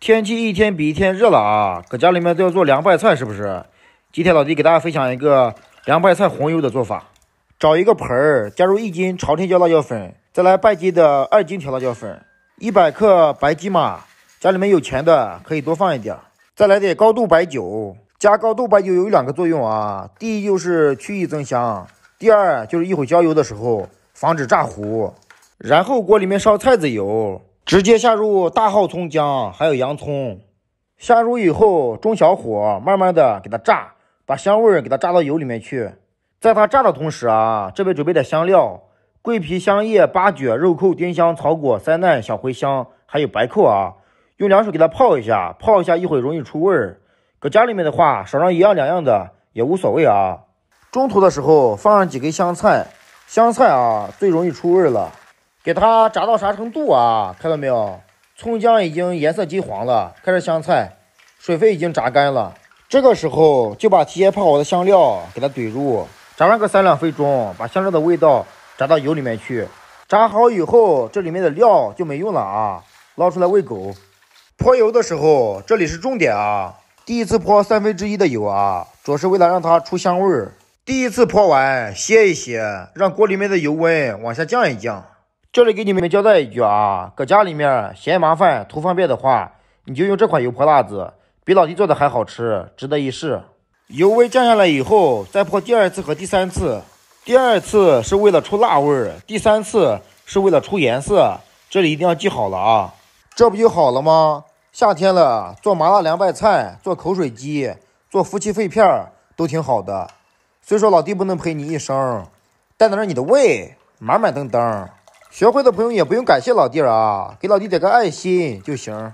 天气一天比一天热了啊，搁家里面都要做凉拌菜是不是？今天老弟给大家分享一个凉拌菜红油的做法。找一个盆儿，加入一斤朝天椒辣椒粉，再来半斤的二荆条辣椒粉，一百克白芝麻。家里面有钱的可以多放一点，再来点高度白酒。加高度白酒有两个作用啊，第一就是去异增香，第二就是一会儿浇油的时候防止炸糊。然后锅里面烧菜籽油。直接下入大号葱姜，还有洋葱，下入以后中小火慢慢的给它炸，把香味儿给它炸到油里面去。在它炸的同时啊，这边准备点香料：桂皮、香叶、八角、肉蔻、丁香、草果、三奈、小茴香，还有白蔻啊，用凉水给它泡一下，泡一下一会儿容易出味儿。搁家里面的话，少上一样两样的也无所谓啊。中途的时候放上几根香菜，香菜啊最容易出味儿了。给它炸到啥程度啊？看到没有，葱姜已经颜色金黄了，开始香菜，水分已经炸干了。这个时候就把提前泡好的香料给它怼入，炸上个三两分钟，把香料的味道炸到油里面去。炸好以后，这里面的料就没用了啊，捞出来喂狗。泼油的时候，这里是重点啊，第一次泼三分之一的油啊，主要是为了让它出香味儿。第一次泼完，歇一歇，让锅里面的油温往下降一降。这里给你们交代一句啊，搁家里面嫌麻烦图方便的话，你就用这款油泼辣子，比老弟做的还好吃，值得一试。油温降下来以后，再泼第二次和第三次，第二次是为了出辣味儿，第三次是为了出颜色。这里一定要记好了啊！这不就好了吗？夏天了，做麻辣凉拌菜、做口水鸡、做夫妻肺片都挺好的。虽说老弟不能陪你一生，但能让你的胃满满登登。学会的朋友也不用感谢老弟儿啊，给老弟点个爱心就行。